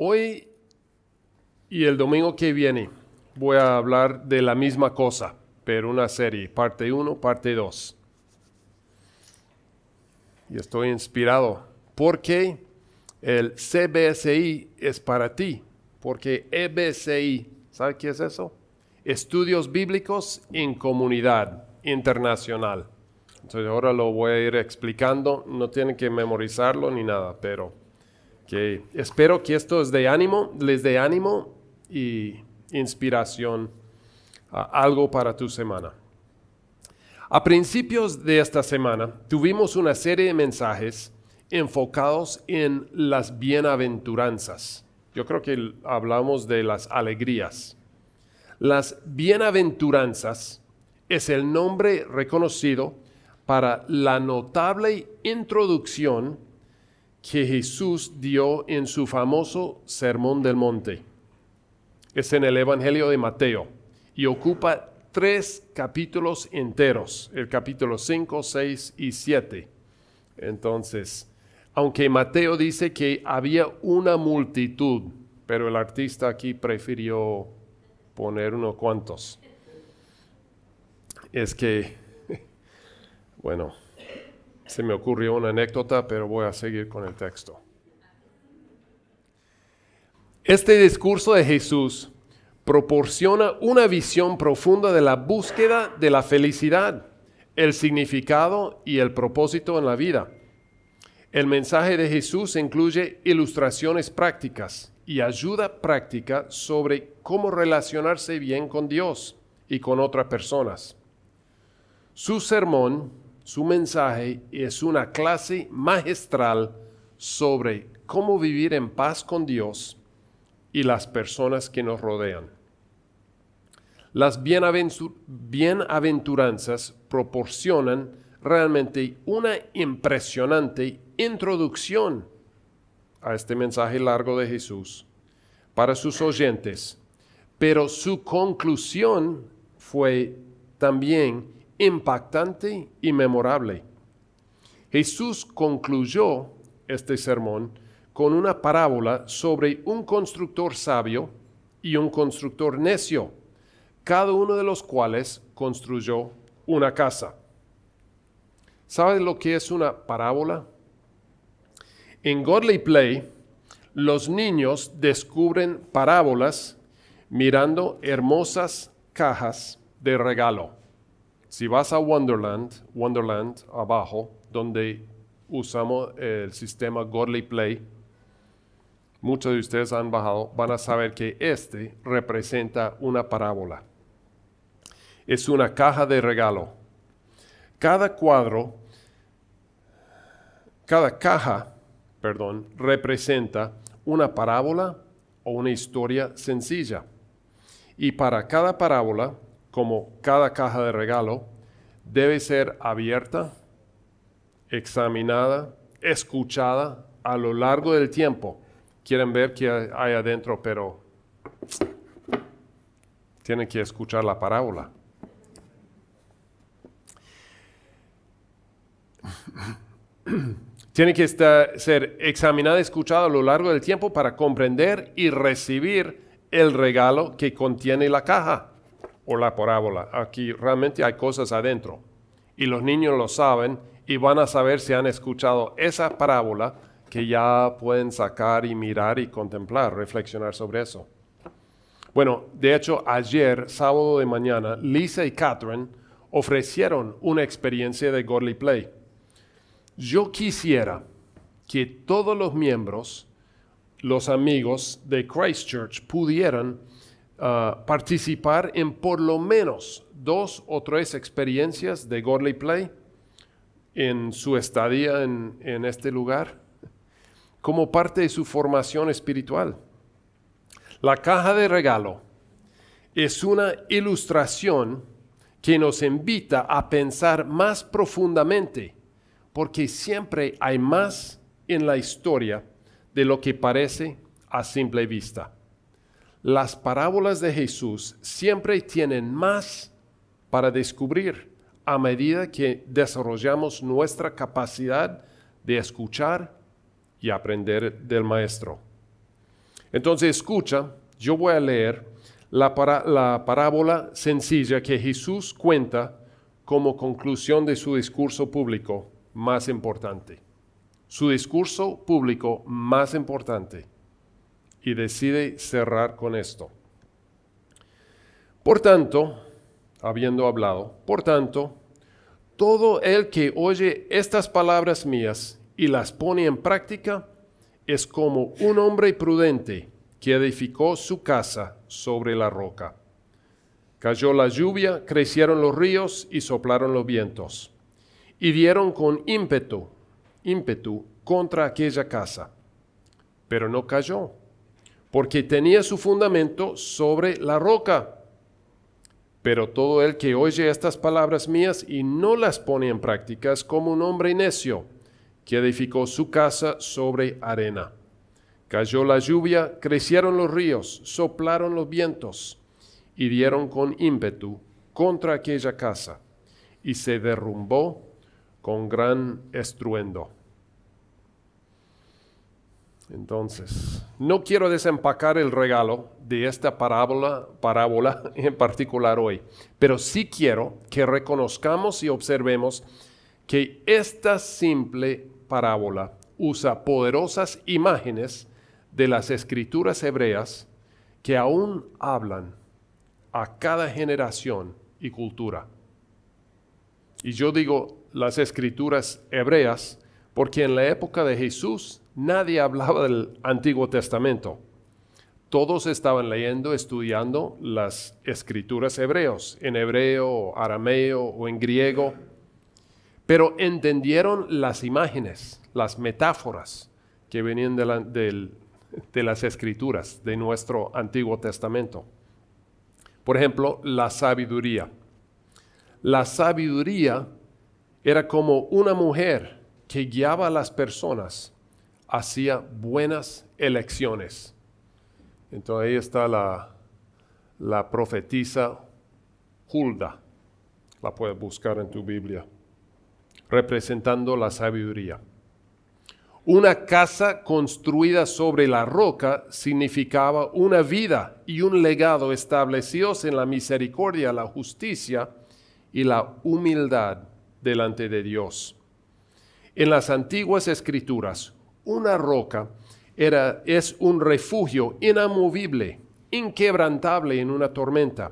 Hoy y el domingo que viene voy a hablar de la misma cosa, pero una serie, parte 1, parte 2. Y estoy inspirado porque el CBSI es para ti, porque EBCI, ¿sabe qué es eso? Estudios Bíblicos en Comunidad Internacional. Entonces ahora lo voy a ir explicando, no tienen que memorizarlo ni nada, pero Espero que esto es de ánimo, les dé ánimo y inspiración, a algo para tu semana. A principios de esta semana tuvimos una serie de mensajes enfocados en las bienaventuranzas. Yo creo que hablamos de las alegrías. Las bienaventuranzas es el nombre reconocido para la notable introducción que Jesús dio en su famoso Sermón del Monte. Es en el Evangelio de Mateo y ocupa tres capítulos enteros, el capítulo 5, 6 y 7. Entonces, aunque Mateo dice que había una multitud, pero el artista aquí prefirió poner unos cuantos. Es que, bueno, se me ocurrió una anécdota, pero voy a seguir con el texto. Este discurso de Jesús proporciona una visión profunda de la búsqueda de la felicidad, el significado y el propósito en la vida. El mensaje de Jesús incluye ilustraciones prácticas y ayuda práctica sobre cómo relacionarse bien con Dios y con otras personas. Su sermón su mensaje es una clase magistral sobre cómo vivir en paz con Dios y las personas que nos rodean. Las bienaventuranzas proporcionan realmente una impresionante introducción a este mensaje largo de Jesús para sus oyentes, pero su conclusión fue también impactante y memorable. Jesús concluyó este sermón con una parábola sobre un constructor sabio y un constructor necio, cada uno de los cuales construyó una casa. ¿Sabes lo que es una parábola? En Godly Play, los niños descubren parábolas mirando hermosas cajas de regalo. Si vas a Wonderland, Wonderland abajo, donde usamos el sistema Godly Play, muchos de ustedes han bajado, van a saber que este representa una parábola. Es una caja de regalo. Cada cuadro, cada caja, perdón, representa una parábola o una historia sencilla. Y para cada parábola como cada caja de regalo, debe ser abierta, examinada, escuchada a lo largo del tiempo. Quieren ver qué hay adentro, pero tienen que escuchar la parábola. Tiene que estar, ser examinada, escuchada a lo largo del tiempo para comprender y recibir el regalo que contiene la caja. O la parábola. Aquí realmente hay cosas adentro. Y los niños lo saben y van a saber si han escuchado esa parábola que ya pueden sacar y mirar y contemplar, reflexionar sobre eso. Bueno, de hecho, ayer, sábado de mañana, Lisa y Catherine ofrecieron una experiencia de Godly Play. Yo quisiera que todos los miembros, los amigos de Christchurch, pudieran Ah, participar en por lo menos dos o tres experiencias de Godly Play en su estadía en este lugar como parte de su formación espiritual. La caja de regalo es una ilustración que nos invita a pensar más profundamente, porque siempre hay más en la historia de lo que parece a simple vista las parábolas de Jesús siempre tienen más para descubrir a medida que desarrollamos nuestra capacidad de escuchar y aprender del Maestro. Entonces escucha, yo voy a leer la, parábola sencilla que Jesús cuenta como conclusión de su discurso público más importante. Su discurso público más importante y decide cerrar con esto. Por tanto, habiendo hablado, por tanto, todo el que oye estas palabras mías y las pone en práctica es como un hombre prudente que edificó su casa sobre la roca. Cayó la lluvia, crecieron los ríos y soplaron los vientos, y dieron con ímpetu, ímpetu contra aquella casa, pero no cayó porque tenía su fundamento sobre la roca. Pero todo el que oye estas palabras mías y no las pone en práctica es como un hombre necio que edificó su casa sobre arena. Cayó la lluvia, crecieron los ríos, soplaron los vientos y dieron con ímpetu contra aquella casa y se derrumbó con gran estruendo. Entonces, no quiero desempacar el regalo de esta parábola, parábola en particular hoy, pero sí quiero que reconozcamos y observemos que esta simple parábola usa poderosas imágenes de las escrituras hebreas que aún hablan a cada generación y cultura. Y yo digo las escrituras hebreas porque en la época de Jesús nadie hablaba del Antiguo Testamento. Todos estaban leyendo, estudiando las escrituras hebreos, en hebreo, arameo o en griego, pero entendieron las imágenes, las metáforas que venían de las escrituras de nuestro Antiguo Testamento. Por ejemplo, la sabiduría. La sabiduría era como una mujer que guiaba a las personas hacía buenas elecciones. Entonces ahí está la, profetisa Hulda, la puedes buscar en tu Biblia, representando la sabiduría. Una casa construida sobre la roca significaba una vida y un legado establecidos en la misericordia, la justicia y la humildad delante de Dios. En las antiguas escrituras, una roca era, es un refugio inamovible, inquebrantable en una tormenta,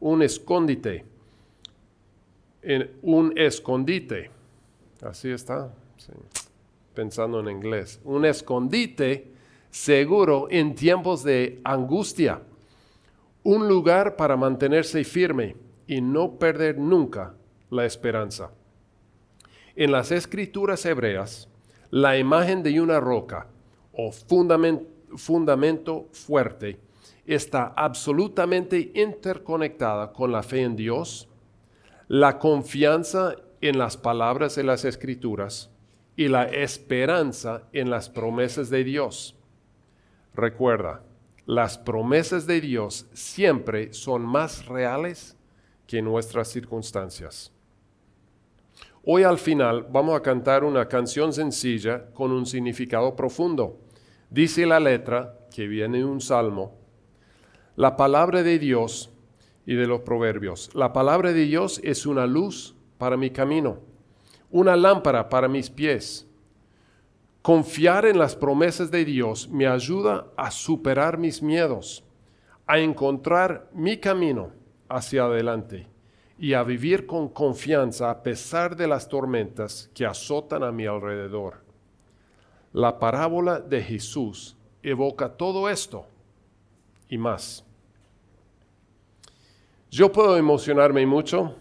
un escondite, en un escondite. Así está, pensando en inglés. Un escondite seguro en tiempos de angustia, un lugar para mantenerse firme y no perder nunca la esperanza. En las escrituras hebreas, la imagen de una roca o fundamento, fuerte está absolutamente interconectada con la fe en Dios, la confianza en las palabras de las escrituras y la esperanza en las promesas de Dios. Recuerda, las promesas de Dios siempre son más reales que nuestras circunstancias. Hoy al final vamos a cantar una canción sencilla con un significado profundo. Dice la letra, que viene de un salmo, la palabra de Dios y de los proverbios. La palabra de Dios es una luz para mi camino, una lámpara para mis pies. Confiar en las promesas de Dios me ayuda a superar mis miedos, a encontrar mi camino hacia adelante y a vivir con confianza a pesar de las tormentas que azotan a mi alrededor. La parábola de Jesús evoca todo esto y más. Yo puedo emocionarme mucho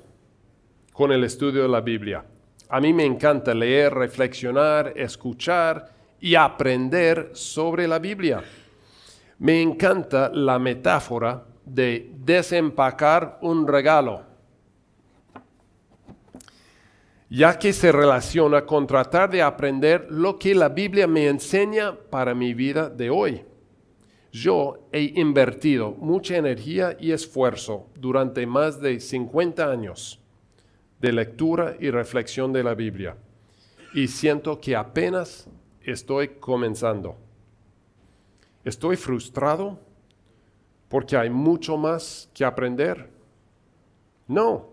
con el estudio de la Biblia. A mí me encanta leer, reflexionar, escuchar y aprender sobre la Biblia. Me encanta la metáfora de desempacar un regalo ya que se relaciona con tratar de aprender lo que la Biblia me enseña para mi vida de hoy. Yo he invertido mucha energía y esfuerzo durante más de 50 años de lectura y reflexión de la Biblia y siento que apenas estoy comenzando. Estoy frustrado porque hay mucho más que aprender. No,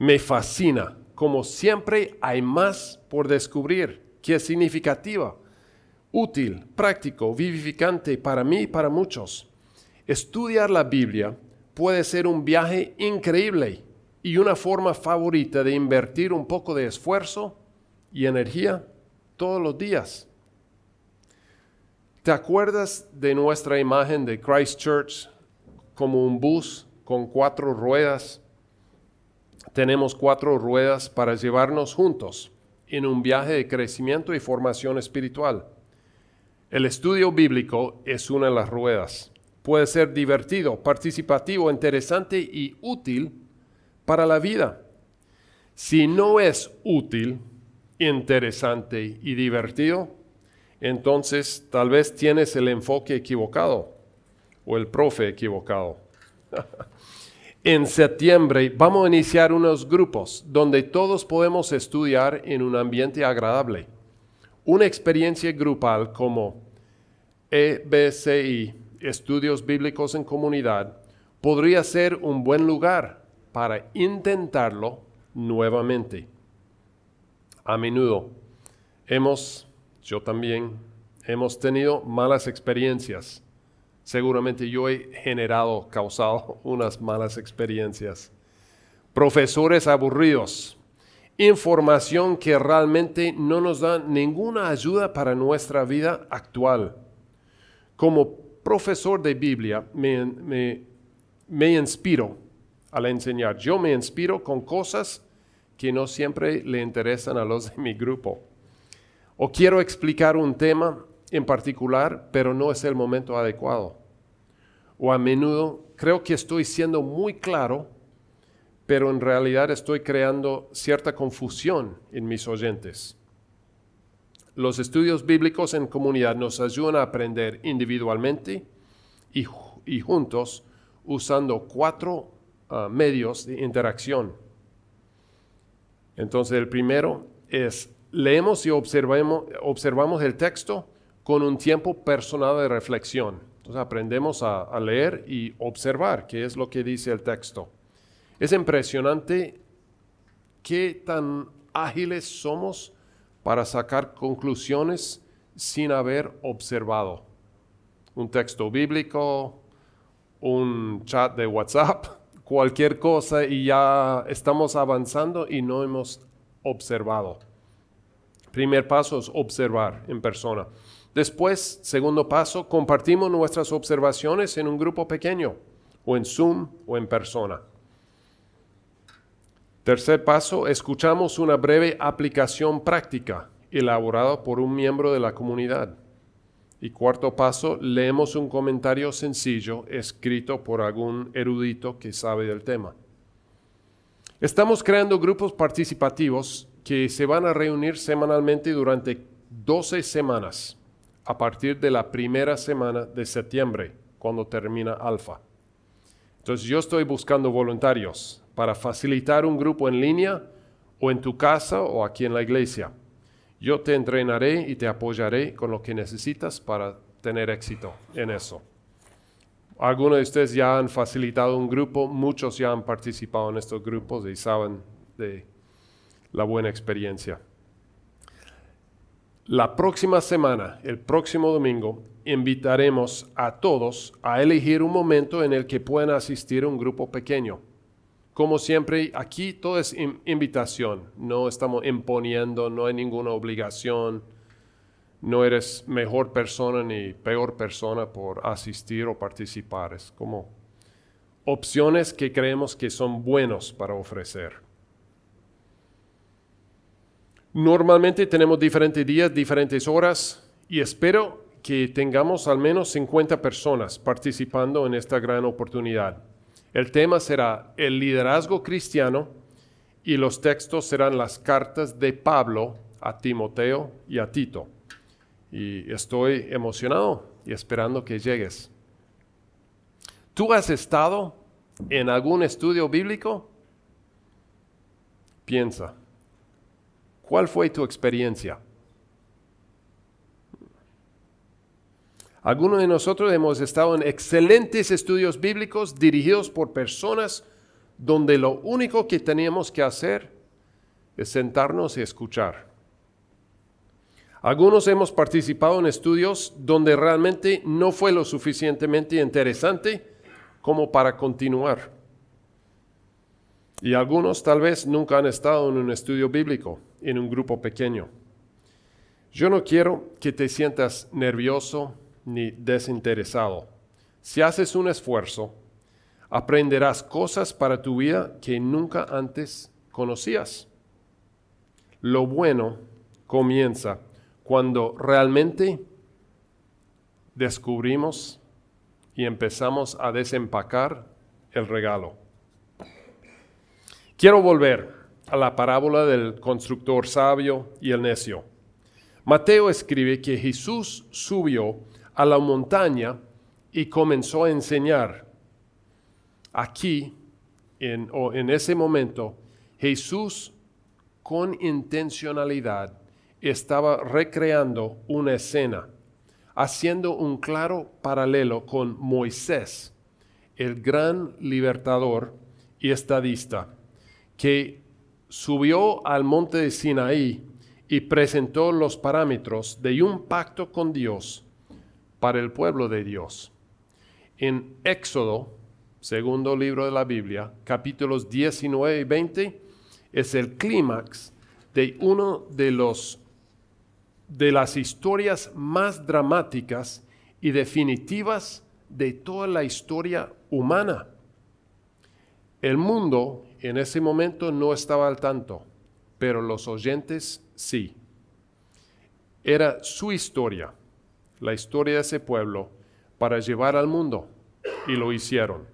me fascina. Como siempre, hay más por descubrir que es significativa, útil, práctico, vivificante para mí y para muchos. Estudiar la Biblia puede ser un viaje increíble y una forma favorita de invertir un poco de esfuerzo y energía todos los días. ¿Te acuerdas de nuestra imagen de Christchurch como un bus con cuatro ruedas tenemos cuatro ruedas para llevarnos juntos en un viaje de crecimiento y formación espiritual. El estudio bíblico es una de las ruedas. Puede ser divertido, participativo, interesante y útil para la vida. Si no es útil, interesante y divertido, entonces tal vez tienes el enfoque equivocado o el profe equivocado. en septiembre vamos a iniciar unos grupos donde todos podemos estudiar en un ambiente agradable. Una experiencia grupal como EBCI, Estudios Bíblicos en Comunidad, podría ser un buen lugar para intentarlo nuevamente. A menudo hemos, yo también, hemos tenido malas experiencias seguramente yo he generado, causado unas malas experiencias. Profesores aburridos, información que realmente no nos da ninguna ayuda para nuestra vida actual. Como profesor de Biblia me, me, me inspiro al enseñar. Yo me inspiro con cosas que no siempre le interesan a los de mi grupo. O quiero explicar un tema en particular, pero no es el momento adecuado o a menudo creo que estoy siendo muy claro, pero en realidad estoy creando cierta confusión en mis oyentes. Los estudios bíblicos en comunidad nos ayudan a aprender individualmente y, juntos usando cuatro ah, medios de interacción. Entonces el primero es leemos y observamos, observamos el texto con un tiempo personal de reflexión. Entonces aprendemos a, a leer y observar qué es lo que dice el texto. Es impresionante qué tan ágiles somos para sacar conclusiones sin haber observado un texto bíblico, un chat de WhatsApp, cualquier cosa y ya estamos avanzando y no hemos observado. Primer paso es observar en persona. Después, segundo paso, compartimos nuestras observaciones en un grupo pequeño, o en Zoom, o en persona. Tercer paso, escuchamos una breve aplicación práctica elaborada por un miembro de la comunidad. Y cuarto paso, leemos un comentario sencillo escrito por algún erudito que sabe del tema. Estamos creando grupos participativos que se van a reunir semanalmente durante 12 semanas a partir de la primera semana de septiembre, cuando termina Alfa. Entonces yo estoy buscando voluntarios para facilitar un grupo en línea o en tu casa o aquí en la iglesia. Yo te entrenaré y te apoyaré con lo que necesitas para tener éxito en eso. Algunos de ustedes ya han facilitado un grupo, muchos ya han participado en estos grupos y saben de la buena experiencia. La próxima semana, el próximo domingo, invitaremos a todos a elegir un momento en el que puedan asistir a un grupo pequeño. Como siempre, aquí todo es invitación, no estamos imponiendo, no hay ninguna obligación, no eres mejor persona ni peor persona por asistir o participar, es como opciones que creemos que son buenos para ofrecer. Normalmente tenemos diferentes días, diferentes horas y espero que tengamos al menos 50 personas participando en esta gran oportunidad. El tema será el liderazgo cristiano y los textos serán las cartas de Pablo a Timoteo y a Tito. Y estoy emocionado y esperando que llegues. ¿Tú has estado en algún estudio bíblico? Piensa. ¿Cuál fue tu experiencia? Algunos de nosotros hemos estado en excelentes estudios bíblicos dirigidos por personas donde lo único que teníamos que hacer es sentarnos y escuchar. Algunos hemos participado en estudios donde realmente no fue lo suficientemente interesante como para continuar. Y algunos tal vez nunca han estado en un estudio bíblico en un grupo pequeño. Yo no quiero que te sientas nervioso ni desinteresado. Si haces un esfuerzo, aprenderás cosas para tu vida que nunca antes conocías. Lo bueno comienza cuando realmente descubrimos y empezamos a desempacar el regalo. Quiero volver a la parábola del constructor sabio y el necio. Mateo escribe que Jesús subió a la montaña y comenzó a enseñar. Aquí, en, o en ese momento, Jesús con intencionalidad estaba recreando una escena, haciendo un claro paralelo con Moisés, el gran libertador y estadista, que subió al monte de Sinaí y presentó los parámetros de un pacto con Dios para el pueblo de Dios. En Éxodo, segundo libro de la Biblia, capítulos 19 y 20, es el clímax de uno de los de las historias más dramáticas y definitivas de toda la historia humana. El mundo en ese momento no estaba al tanto, pero los oyentes sí. Era su historia, la historia de ese pueblo, para llevar al mundo, y lo hicieron.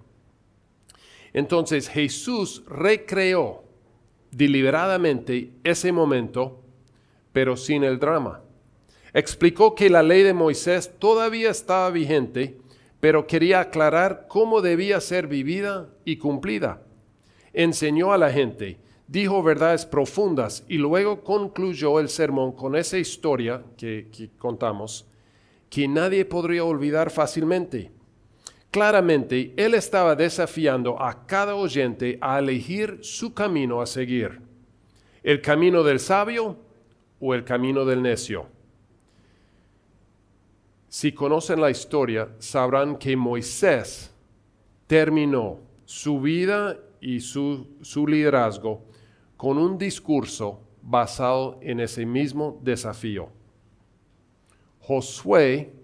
Entonces Jesús recreó deliberadamente ese momento, pero sin el drama. Explicó que la ley de Moisés todavía estaba vigente, pero quería aclarar cómo debía ser vivida y cumplida enseñó a la gente, dijo verdades profundas y luego concluyó el sermón con esa historia que, contamos, que nadie podría olvidar fácilmente. Claramente, él estaba desafiando a cada oyente a elegir su camino a seguir, el camino del sabio o el camino del necio. Si conocen la historia, sabrán que Moisés terminó su vida y su, liderazgo con un discurso basado en ese mismo desafío. Josué,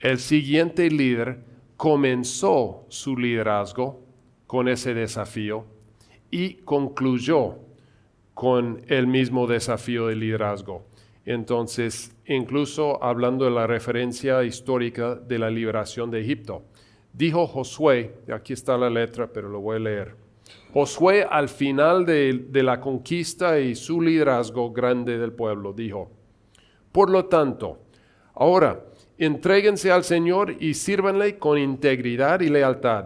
el siguiente líder, comenzó su liderazgo con ese desafío y concluyó con el mismo desafío de liderazgo. Entonces, incluso hablando de la referencia histórica de la liberación de Egipto, dijo Josué, aquí está la letra, pero lo voy a leer Josué al final de, la conquista y su liderazgo grande del pueblo dijo, por lo tanto, ahora entréguense al Señor y sírvanle con integridad y lealtad.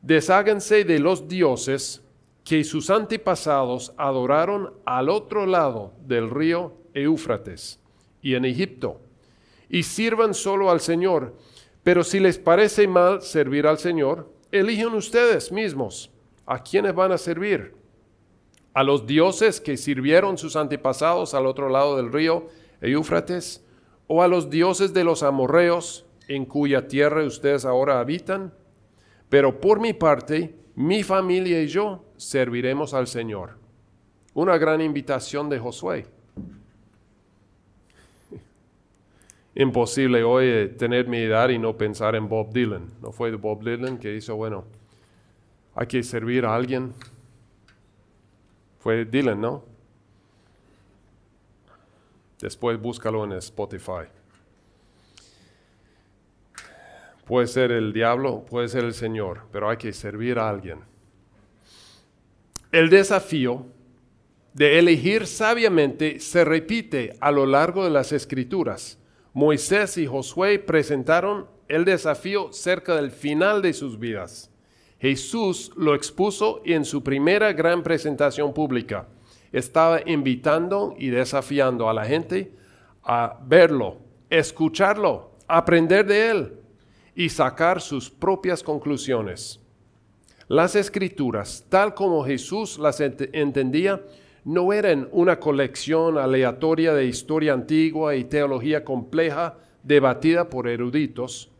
Desháganse de los dioses que sus antepasados adoraron al otro lado del río Éufrates y en Egipto, y sirvan solo al Señor. Pero si les parece mal servir al Señor, eligen ustedes mismos ¿a quiénes van a servir? ¿A los dioses que sirvieron sus antepasados al otro lado del río Eufrates? ¿O a los dioses de los amorreos en cuya tierra ustedes ahora habitan? Pero por mi parte, mi familia y yo serviremos al Señor. Una gran invitación de Josué. Imposible hoy eh, tener mi edad y no pensar en Bob Dylan. No fue Bob Dylan que hizo, bueno, hay que servir a alguien. Fue Dylan, ¿no? Después búscalo en Spotify. Puede ser el diablo, puede ser el Señor, pero hay que servir a alguien. El desafío de elegir sabiamente se repite a lo largo de las escrituras. Moisés y Josué presentaron el desafío cerca del final de sus vidas. Jesús lo expuso en su primera gran presentación pública. Estaba invitando y desafiando a la gente a verlo, escucharlo, aprender de él y sacar sus propias conclusiones. Las escrituras, tal como Jesús las entendía, no eran una colección aleatoria de historia antigua y teología compleja debatida por eruditos.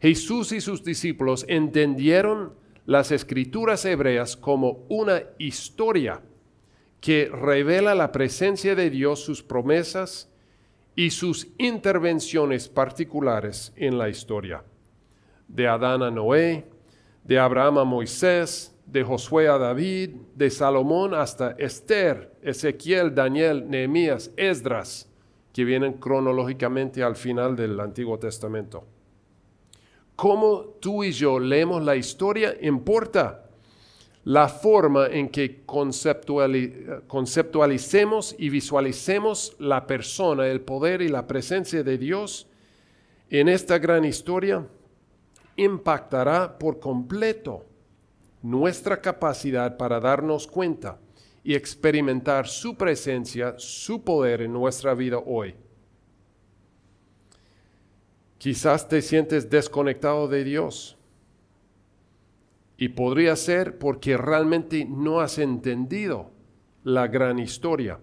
Jesús y sus discípulos entendieron las escrituras hebreas como una historia que revela la presencia de Dios, sus promesas y sus intervenciones particulares en la historia. De Adán a Noé, de Abraham a Moisés, de Josué a David, de Salomón hasta Esther, Ezequiel, Daniel, Nehemías, Esdras, que vienen cronológicamente al final del Antiguo Testamento cómo tú y yo leemos la historia importa. La forma en que conceptualicemos y visualicemos la persona, el poder y la presencia de Dios en esta gran historia impactará por completo nuestra capacidad para darnos cuenta y experimentar su presencia, su poder en nuestra vida hoy. Quizás te sientes desconectado de Dios. Y podría ser porque realmente no has entendido la gran historia.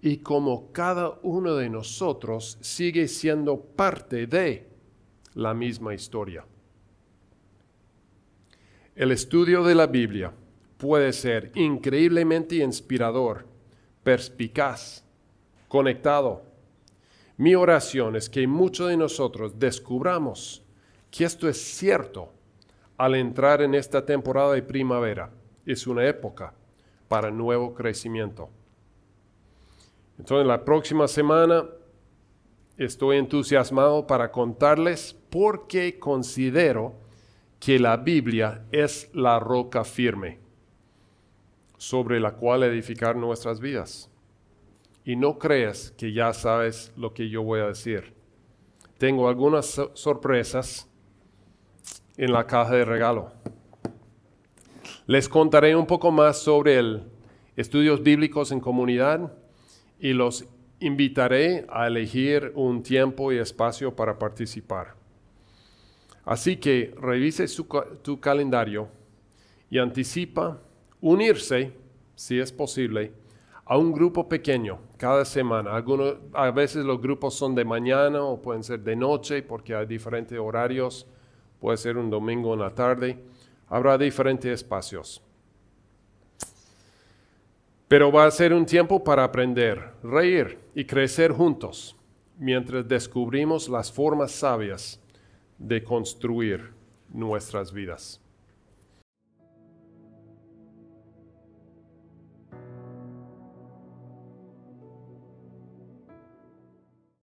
Y como cada uno de nosotros sigue siendo parte de la misma historia. El estudio de la Biblia puede ser increíblemente inspirador, perspicaz, conectado mi oración es que muchos de nosotros descubramos que esto es cierto al entrar en esta temporada de primavera. Es una época para nuevo crecimiento. Entonces, la próxima semana estoy entusiasmado para contarles por qué considero que la Biblia es la roca firme sobre la cual edificar nuestras vidas y no creas que ya sabes lo que yo voy a decir. Tengo algunas sorpresas en la caja de regalo. Les contaré un poco más sobre el estudios bíblicos en comunidad y los invitaré a elegir un tiempo y espacio para participar. Así que revise su, tu calendario y anticipa unirse, si es posible, a un grupo pequeño cada semana. Algunos, a veces los grupos son de mañana o pueden ser de noche porque hay diferentes horarios. Puede ser un domingo en la tarde. Habrá diferentes espacios. Pero va a ser un tiempo para aprender, reír y crecer juntos mientras descubrimos las formas sabias de construir nuestras vidas.